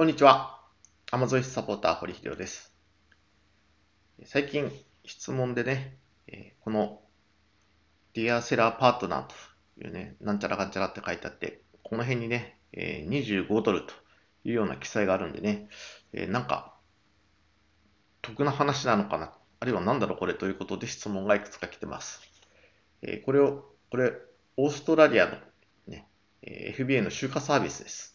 こんにちは。アマゾイスサポーター、堀秀夫です。最近、質問でね、この、ディアセラーパートナーというね、なんちゃらかんちゃらって書いてあって、この辺にね、25ドルというような記載があるんでね、なんか、得な話なのかな、あるいは何だろうこれということで質問がいくつか来てます。これを、これ、オーストラリアの、ね、FBA の集荷サービスです。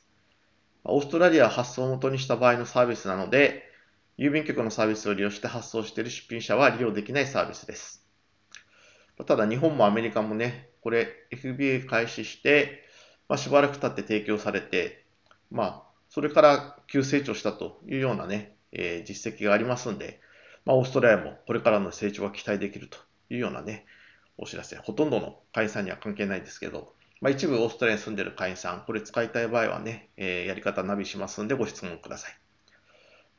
オーストラリア発送元にした場合のサービスなので、郵便局のサービスを利用して発送している出品者は利用できないサービスです。ただ日本もアメリカもね、これ FBA 開始して、まあ、しばらく経って提供されて、まあ、それから急成長したというようなね、えー、実績がありますんで、まあ、オーストラリアもこれからの成長が期待できるというようなね、お知らせ。ほとんどの会社には関係ないですけど、まあ、一部オーストラリアに住んでる会員さん、これ使いたい場合はね、えー、やり方ナビしますんでご質問ください。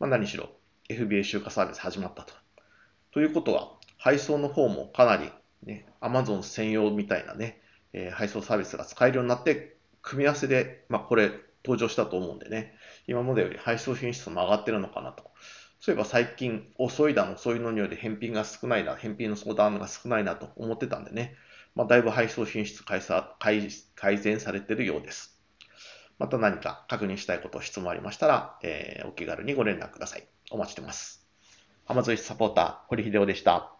まあ、何しろ FBA 集荷サービス始まったと。ということは、配送の方もかなり、ね、Amazon 専用みたいなね、えー、配送サービスが使えるようになって、組み合わせで、まあ、これ登場したと思うんでね、今までより配送品質も上がってるのかなと。そういえば最近、遅いだの、そういうのにより返品が少ないな、返品の相談が少ないなと思ってたんでね、まあ、だいぶ配送品質改改善されているようです。また何か確認したいこと、質問ありましたら、えー、お気軽にご連絡ください。お待ちしてます。浜松市サポーター、堀秀夫でした。